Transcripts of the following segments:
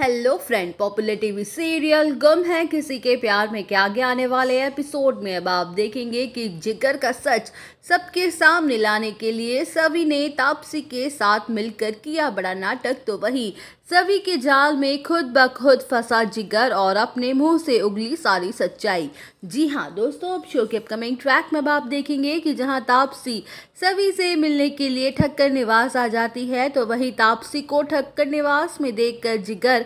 hello friend popular TV serial गम है किसी के प्यार में क्या आगे आने वाले एपिसोड में अब आप देखेंगे कि जिगर का सच सबके सामने लाने के लिए सभी ने तापसी के साथ मिलकर किया बड़ा नाटक तो वही सभी के जाल में खुद ब खुद फंसा जिगर और अपने मुंह से उगली सारी सच्चाई जी हाँ दोस्तों अब शो के अपकमिंग ट्रैक में अब आप देखेंगे कि जहाँ तापसी सभी से मिलने के लिए ठक्कर निवास आ जाती है तो वही तापसी को ठक्कर निवास में देख जिगर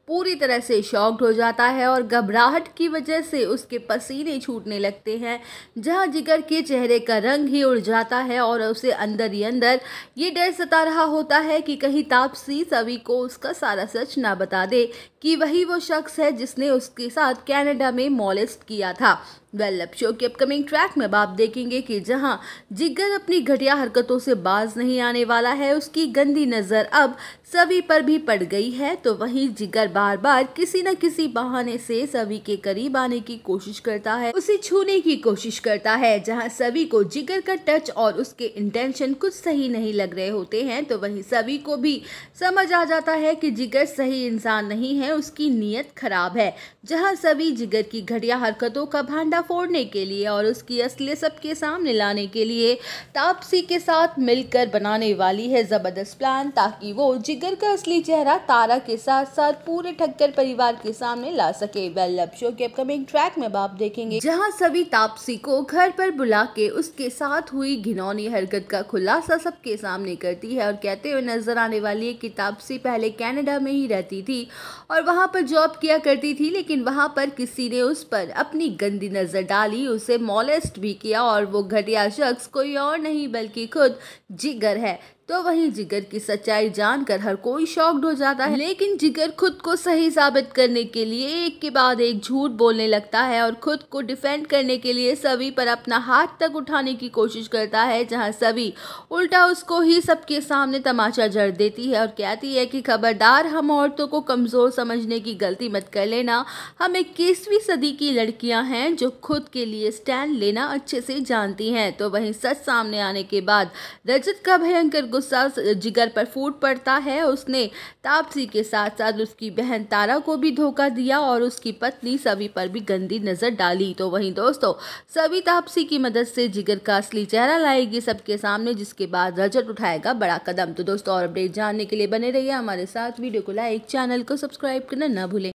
पूरी तरह से शॉक्ड हो जाता है और घबराहट की वजह से उसके पसीने छूटने लगते हैं जहाँ जिगर के चेहरे का रंग ही उड़ जाता है और उसे अंदर ही अंदर ये डर सता रहा होता है कि कहीं तापसी सभी को उसका सारा सच ना बता दे कि वही वो शख्स है जिसने उसके साथ कैनेडा में मॉलिस्ट किया था वेल अब शो के अपकमिंग ट्रैक में आप देखेंगे कि जहां जिगर अपनी घटिया हरकतों से बाज नहीं आने वाला है उसकी गंदी नज़र अब सभी पर भी पड़ गई है तो वहीं जिगर बार बार किसी न किसी बहाने से सभी के करीब आने की कोशिश करता है उसे छूने की कोशिश करता है जहाँ सभी को जिगर का टच और उसके इंटेंशन कुछ सही नहीं लग रहे होते हैं तो वहीं सभी को भी समझ आ जाता है कि जिगर सही इंसान नहीं है उसकी नीयत खराब है जहाँ सभी जिगर की घटिया हरकतों का भांडा फोड़ने के लिए और उसकी असलियत सबके सामने लाने के लिए तापसी के साथ मिलकर बनाने वाली है ज़बरदस्त प्लान ताकि वो जिगर का असली चेहरा तारा के साथ साथ पूरे हुए ठक्कर परिवार के सामने ला सके वेल लव शो के अपकमिंग ट्रैक में बाप देखेंगे जहां सभी तापसी को घर पर बुला के उसके साथ हुई घिनौनी हरकत का खुलासा सबके सामने करती है और कहते हुए नजर आने वाली है कि तापसी पहले कैनेडा में ही रहती थी और वहां पर जॉब किया करती थी लेकिन वहां पर किसी ने उस पर अपनी गंदी नजर डाली उसे मॉलेस्ट भी किया और वो घटिया शख्स कोई और नहीं बल्कि खुद जिगर है तो वहीं जिगर की सच्चाई जानकर हर कोई शॉक्ड हो जाता है लेकिन जिगर खुद को सही साबित करने के लिए एक के बाद एक झूठ बोलने लगता है और खुद को डिफेंड करने के लिए सभी पर अपना हाथ तक उठाने की कोशिश करता है जहां सभी उल्टा उसको ही सबके सामने तमाचा जड़ देती है और कहती है कि खबरदार हम औरतों को कमज़ोर समझने की गलती मत कर लेना हम इक्कीसवीं सदी की लड़कियां हैं जो खुद के लिए स्टैंड लेना अच्छे से जानती हैं तो वहीं सच सामने आने के बाद रजत का भयंकर गुस्सा जिगर पर फूट पड़ता है उसने तापसी के साथ साथ उसकी बहन तारा को भी धोखा दिया और उसकी पत्नी सभी पर भी गंदी नज़र डाली तो वहीं दोस्तों सभी तापसी की मदद से जिगर का असली चेहरा लाएगी सबके सामने जिसके बाद रजत उठाएगा बड़ा कदम तो दोस्तों और अपडेट जानने के लिए बने रहिए हमारे साथ वीडियो को लाइक चैनल को सब्सक्राइब करना ना भूलें